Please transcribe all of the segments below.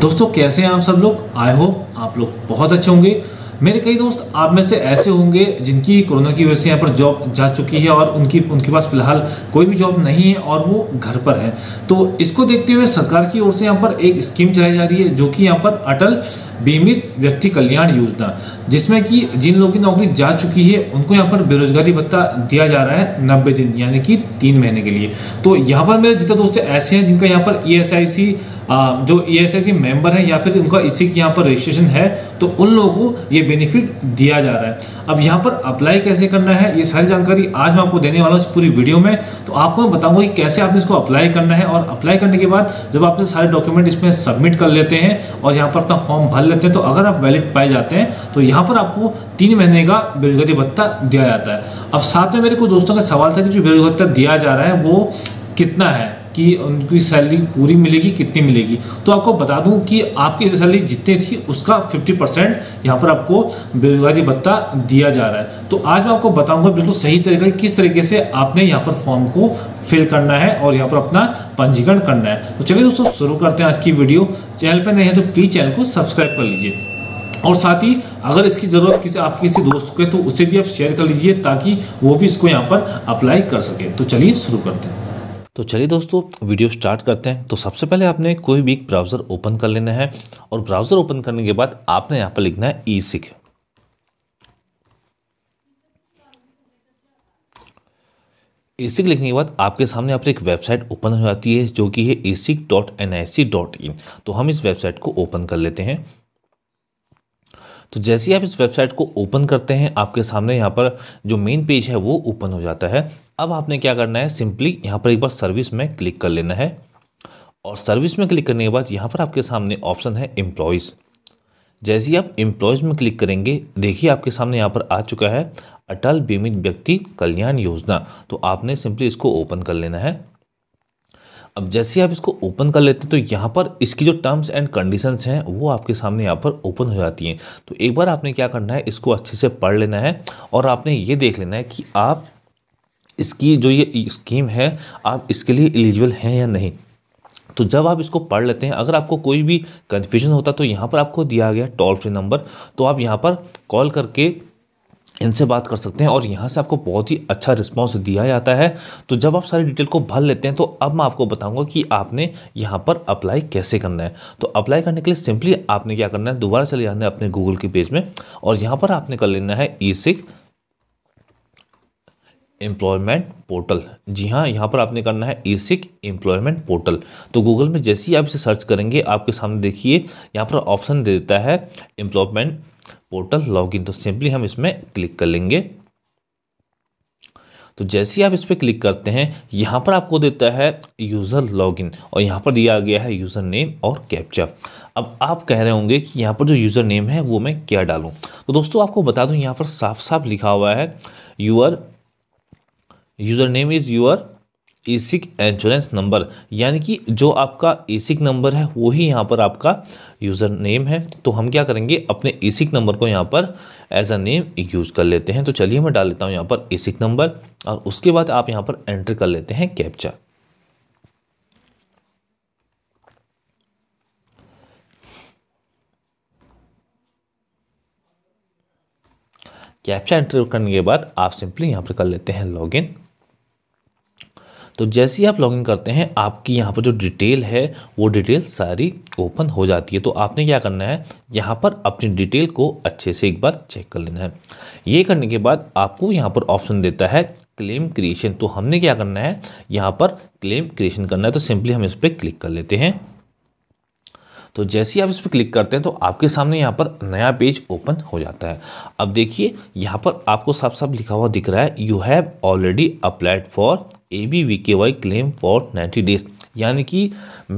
दोस्तों कैसे हैं आप सब लोग आई होप आप लोग बहुत अच्छे होंगे मेरे कई दोस्त आप में से ऐसे होंगे जिनकी कोरोना की वजह से यहाँ पर जॉब जा चुकी है और उनकी उनके पास फिलहाल कोई भी जॉब नहीं है और वो घर पर है तो इसको देखते हुए सरकार की ओर से यहाँ पर एक स्कीम चलाई जा रही है जो कि यहाँ पर अटल बीमित व्यक्ति कल्याण योजना जिसमें कि जिन लोगों की नौकरी जा चुकी है उनको यहाँ पर बेरोजगारी भत्ता दिया जा रहा है नब्बे दिन यानी कि तीन महीने के लिए तो यहाँ पर मेरे जितने दोस्त ऐसे हैं जिनका यहाँ पर ई e जो ई एस मेंबर हैं या फिर उनका इसी के यहाँ पर रजिस्ट्रेशन है तो उन लोगों को ये बेनिफिट दिया जा रहा है अब यहाँ पर अप्लाई कैसे करना है ये सारी जानकारी आज मैं आपको देने वाला हूँ इस पूरी वीडियो में तो आपको मैं बताऊँगा कि कैसे आपने इसको अप्लाई करना है और अप्लाई करने के बाद जब आपने सारे डॉक्यूमेंट इसमें सबमिट कर लेते हैं और यहाँ पर अपना फॉर्म भर लेते हैं तो अगर आप वैलिड पाए जाते हैं तो यहाँ पर आपको तीन महीने का बेरोजगारी भत्ता दिया जाता है अब साथ में मेरे कुछ दोस्तों का सवाल था कि जो बेरोजगारी भत्ता दिया जा रहा है वो कितना है कि उनकी सैलरी पूरी मिलेगी कितनी मिलेगी तो आपको बता दूं कि आपकी सैलरी जितनी थी उसका 50 परसेंट यहाँ पर आपको बेरोजगारी भत्ता दिया जा रहा है तो आज मैं आपको बताऊंगा बिल्कुल सही तरीके किस तरीके से आपने यहाँ पर फॉर्म को फिल करना है और यहाँ पर अपना पंजीकरण करना है तो चलिए दोस्तों शुरू करते हैं आज की वीडियो चैनल पर नहीं है तो प्लीज़ चैनल को सब्सक्राइब कर लीजिए और साथ ही अगर इसकी ज़रूरत किसी आपके किसी दोस्त को है तो उसे भी आप शेयर कर लीजिए ताकि वो भी इसको यहाँ पर अप्लाई कर सके तो चलिए शुरू करते हैं तो चलिए दोस्तों वीडियो स्टार्ट करते हैं तो सबसे पहले आपने कोई भी एक ब्राउज़र ओपन कर लेना है और ब्राउज़र ओपन करने के बाद आपने यहाँ पर लिखना है ई सिक एसिक लिखने के बाद आपके सामने यहाँ पर एक वेबसाइट ओपन हो जाती है जो कि है ESIC dot N I C dot in तो हम इस वेबसाइट को ओपन कर लेते हैं तो जैसे ही आप इस वेबसाइट को ओपन करते हैं आपके सामने यहाँ पर जो मेन पेज है वो ओपन हो जाता है अब आपने क्या करना है सिंपली यहाँ पर एक बार सर्विस में क्लिक कर लेना है और सर्विस में क्लिक करने के बाद यहाँ पर आपके सामने ऑप्शन है एम्प्लॉयज़ जैसे ही आप एम्प्लॉयज़ में क्लिक करेंगे देखिए आपके सामने यहाँ पर आ चुका है अटल बीमित व्यक्ति कल्याण योजना तो आपने सिंपली इसको ओपन कर लेना है अब जैसे आप इसको ओपन कर लेते हैं तो यहाँ पर इसकी जो टर्म्स एंड कंडीशंस हैं वो आपके सामने यहाँ पर ओपन हो जाती हैं तो एक बार आपने क्या करना है इसको अच्छे से पढ़ लेना है और आपने ये देख लेना है कि आप इसकी जो ये स्कीम है आप इसके लिए एलिजिबल हैं या नहीं तो जब आप इसको पढ़ लेते हैं अगर आपको कोई भी कन्फ्यूजन होता तो यहाँ पर आपको दिया गया टोल फ्री नंबर तो आप यहाँ पर कॉल करके इनसे बात कर सकते हैं और यहाँ से आपको बहुत ही अच्छा रिस्पॉन्स दिया जाता है तो जब आप सारी डिटेल को भर लेते हैं तो अब मैं आपको बताऊंगा कि आपने यहाँ पर अप्लाई कैसे करना है तो अप्लाई करने के लिए सिंपली आपने क्या करना है दोबारा चले जाना है अपने गूगल के पेज में और यहाँ पर आपने कर लेना है ई सिक एम्प्लॉयमेंट पोर्टल जी हाँ यहाँ पर आपने करना है एसिक एम्प्लॉयमेंट पोर्टल तो गूगल में जैसे ही आप इसे सर्च करेंगे आपके सामने देखिए यहाँ पर ऑप्शन दे देता है एम्प्लॉयमेंट पोर्टल लॉगिन तो सिंपली हम इसमें क्लिक कर लेंगे तो जैसे ही आप इस पर क्लिक करते हैं यहाँ पर आपको देता है यूज़र लॉगिन और यहाँ पर दिया गया है यूज़र नेम और कैप्चा अब आप कह रहे होंगे कि यहाँ पर जो यूज़र नेम है वो मैं क्या डालूँ तो दोस्तों आपको बता दूँ यहाँ पर साफ साफ लिखा हुआ है your user name is your ESIC insurance number यानी कि जो आपका एसिक नंबर है वही यहाँ पर आपका यूज़र नेम है तो हम क्या करेंगे अपने एसिक नंबर को यहाँ पर एज अ नेम यूज़ कर लेते हैं तो चलिए मैं डाल लेता हूँ यहाँ पर एसिक नंबर और उसके बाद आप यहाँ पर एंटर कर लेते हैं कैप्चा कैप्चा एंटर करने के बाद आप सिंपली यहाँ पर कर लेते हैं लॉगिन तो जैसे ही आप लॉगिन करते हैं आपकी यहाँ पर जो डिटेल है वो डिटेल सारी ओपन हो जाती है तो आपने क्या करना है यहाँ पर अपनी डिटेल को अच्छे से एक बार चेक कर लेना है ये करने के बाद आपको यहाँ पर ऑप्शन देता है क्लेम क्रिएशन तो हमने क्या करना है यहाँ पर क्लेम क्रिएशन करना है तो सिंपली हम इस पर क्लिक कर लेते हैं तो जैसे ही आप इस पर क्लिक करते हैं तो आपके सामने यहाँ पर नया पेज ओपन हो जाता है अब देखिए यहाँ पर आपको साफ साफ लिखा हुआ दिख रहा है you have already applied for A B V K Y claim for ninety days यानी कि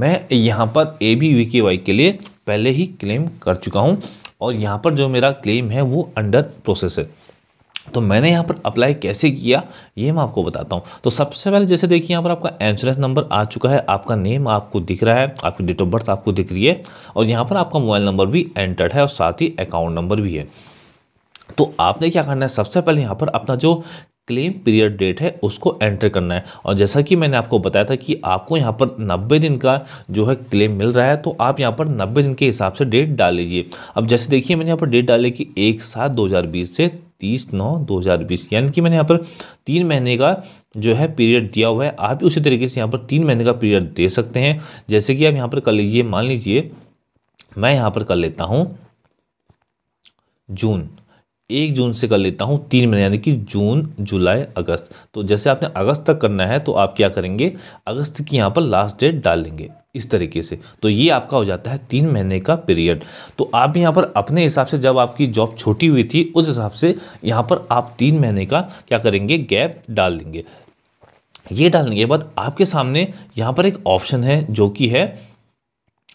मैं यहाँ पर A B V K Y के लिए पहले ही क्लेम कर चुका हूँ और यहाँ पर जो मेरा क्लेम है वो अंडर प्रोसेस है तो मैंने यहाँ पर अप्लाई कैसे किया ये मैं आपको बताता हूँ तो सबसे पहले जैसे देखिए यहाँ पर आपका इंश्योरेंस नंबर आ चुका है आपका नेम आपको दिख रहा है आपकी डेट ऑफ बर्थ आपको दिख रही है और यहाँ पर आपका मोबाइल नंबर भी एंटर्ड है और साथ ही अकाउंट नंबर भी है तो आपने क्या करना है सबसे पहले यहाँ पर अपना जो क्लेम पीरियड डेट है उसको एंटर करना है और जैसा कि मैंने आपको बताया था कि आपको यहाँ पर 90 दिन का जो है क्लेम मिल रहा है तो आप यहाँ पर 90 दिन के हिसाब से डेट डाल लीजिए अब जैसे देखिए मैंने यहाँ पर डेट डाली कि एक सात दो हज़ार बीस से तीस नौ दो हज़ार बीस यानी कि मैंने यहाँ पर तीन महीने का जो है पीरियड दिया हुआ है आप भी उसी तरीके से यहाँ पर तीन महीने का पीरियड दे सकते हैं जैसे कि आप यहाँ पर कर लीजिए मान लीजिए मैं यहाँ पर कर लेता हूँ जून एक जून से कर लेता हूँ तीन महीने यानी कि जून जुलाई अगस्त तो जैसे आपने अगस्त तक करना है तो आप क्या करेंगे अगस्त की यहाँ पर लास्ट डेट डाल लेंगे इस तरीके से तो ये आपका हो जाता है तीन महीने का पीरियड तो आप यहाँ पर अपने हिसाब से जब आपकी जॉब छोटी हुई थी उस हिसाब से यहाँ पर आप तीन महीने का क्या करेंगे गैप डाल देंगे ये डालने के बाद आपके सामने यहाँ पर एक ऑप्शन है जो कि है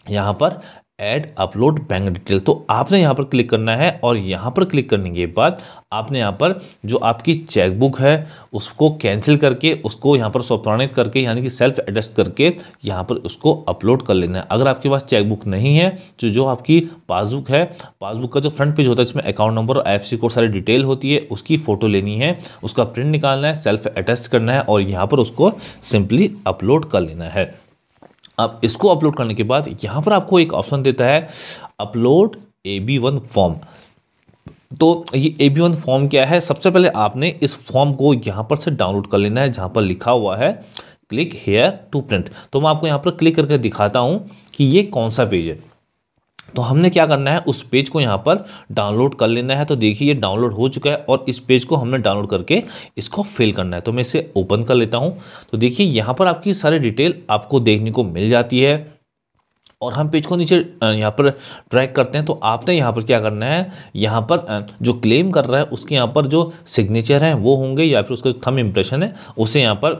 यहाँ पर ऐड अपलोड बैंक डिटेल तो आपने यहाँ पर क्लिक करना है और यहाँ पर क्लिक करने के बाद आपने यहाँ पर जो आपकी चेकबुक है उसको कैंसिल करके उसको यहाँ पर स्वप्राणित करके यानी कि सेल्फ एडजस्ट करके यहाँ पर उसको अपलोड कर लेना है अगर आपके पास चेकबुक नहीं है तो जो आपकी पासबुक है पासबुक का जो फ्रंट पेज होता है जिसमें अकाउंट नंबर और एफ कोड सारी डिटेल होती है उसकी फ़ोटो लेनी है उसका प्रिंट निकालना है सेल्फ एडजस्ट करना है और यहाँ पर उसको सिंपली अपलोड कर लेना है अब इसको अपलोड करने के बाद यहाँ पर आपको एक ऑप्शन देता है upload A B one form तो ये ए बी वन फॉर्म क्या है सबसे पहले आपने इस फॉर्म को यहाँ पर से डाउनलोड कर लेना है जहाँ पर लिखा हुआ है क्लिक हेयर टू प्रिंट तो मैं आपको यहाँ पर क्लिक करके दिखाता हूँ कि ये कौन सा पेज है तो हमने क्या करना है उस पेज को यहाँ पर डाउनलोड कर लेना है तो देखिए ये डाउनलोड हो चुका है और इस पेज को हमने डाउनलोड करके इसको फिल करना है तो मैं इसे ओपन कर लेता हूँ तो देखिए यहाँ पर आपकी सारी डिटेल आपको देखने को मिल जाती है और हम पेज को नीचे यहाँ पर ट्रैक करते हैं तो आपने यहाँ पर क्या करना है यहाँ पर जो क्लेम कर रहा है उसके यहाँ पर जो सिग्नेचर हैं वो होंगे या फिर उसका थम इम्प्रेशन है उसे यहाँ पर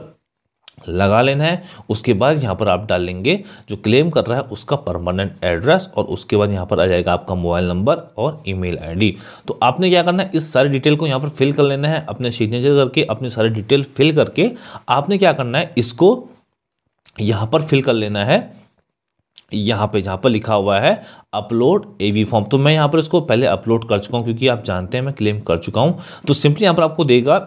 लगा लेना है उसके बाद यहाँ पर आप डालेंगे जो क्लेम कर रहा है उसका परमानेंट एड्रेस और उसके बाद यहाँ पर आ जाएगा आपका मोबाइल नंबर और ईमेल आईडी तो आपने क्या करना है इस सारी डिटेल को यहाँ पर फिल कर लेना है अपने सिग्नेचर करके अपनी सारी डिटेल फिल करके आपने क्या करना है इसको यहाँ पर फिल कर लेना है यहाँ पे जहाँ पर लिखा हुआ है अपलोड ए वी फॉर्म तो मैं यहाँ पर इसको पहले अपलोड कर चुका हूँ क्योंकि आप जानते हैं मैं क्लेम कर चुका हूँ तो सिंपली यहाँ पर आपको देगा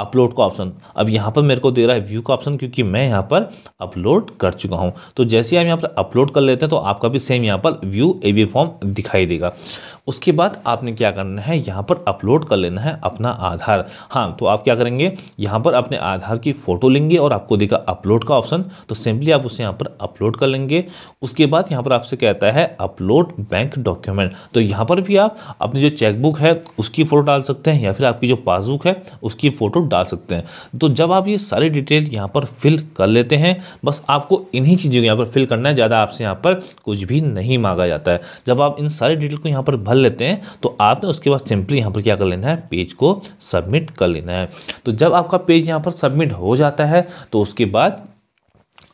अपलोड का ऑप्शन अब यहाँ पर मेरे को दे रहा है व्यू का ऑप्शन क्योंकि मैं यहाँ पर अपलोड कर चुका हूँ तो जैसे ही आप यहाँ पर अपलोड कर लेते हैं तो आपका भी सेम यहाँ पर व्यू ए बी फॉर्म दिखाई देगा उसके बाद आपने क्या करना है यहाँ पर अपलोड कर लेना है अपना आधार हाँ तो आप क्या करेंगे यहाँ पर अपने आधार की फ़ोटो लेंगे और आपको देगा अपलोड का ऑप्शन तो सिंपली आप उसे यहाँ पर अपलोड कर लेंगे उसके बाद यहाँ पर आपसे कहता है अपलोड बैंक डॉक्यूमेंट तो यहाँ पर भी आप अपनी जो चेकबुक है उसकी फ़ोटो डाल सकते हैं या फिर आपकी जो पासबुक है उसकी फ़ोटो डाल सकते हैं तो जब आप ये सारी डिटेल यहाँ पर फिल कर लेते हैं बस आपको इन्हीं चीज़ों को यहाँ पर फिल करना है ज़्यादा आपसे यहाँ पर कुछ भी नहीं मांगा जाता है जब आप इन सारी डिटेल को यहाँ पर भर लेते हैं तो आपने उसके बाद सिंपली यहाँ पर क्या कर लेना है पेज को सबमिट कर लेना है तो जब आपका पेज यहाँ पर सबमिट हो जाता है तो उसके बाद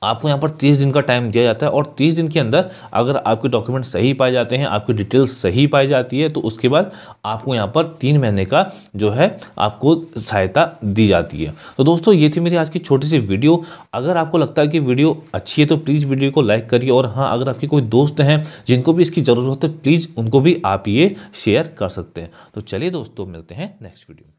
आपको यहाँ पर तीस दिन का टाइम दिया जाता है और तीस दिन के अंदर अगर आपके डॉक्यूमेंट सही पाए जाते हैं आपकी डिटेल्स सही पाई जाती है तो उसके बाद आपको यहाँ पर तीन महीने का जो है आपको सहायता दी जाती है तो दोस्तों ये थी मेरी आज की छोटी सी वीडियो अगर आपको लगता है कि वीडियो अच्छी है तो प्लीज़ वीडियो को लाइक करिए और हाँ अगर आपके कोई दोस्त हैं जिनको भी इसकी ज़रूरत है प्लीज़ उनको भी आप ये शेयर कर सकते हैं तो चलिए दोस्तों मिलते हैं नेक्स्ट वीडियो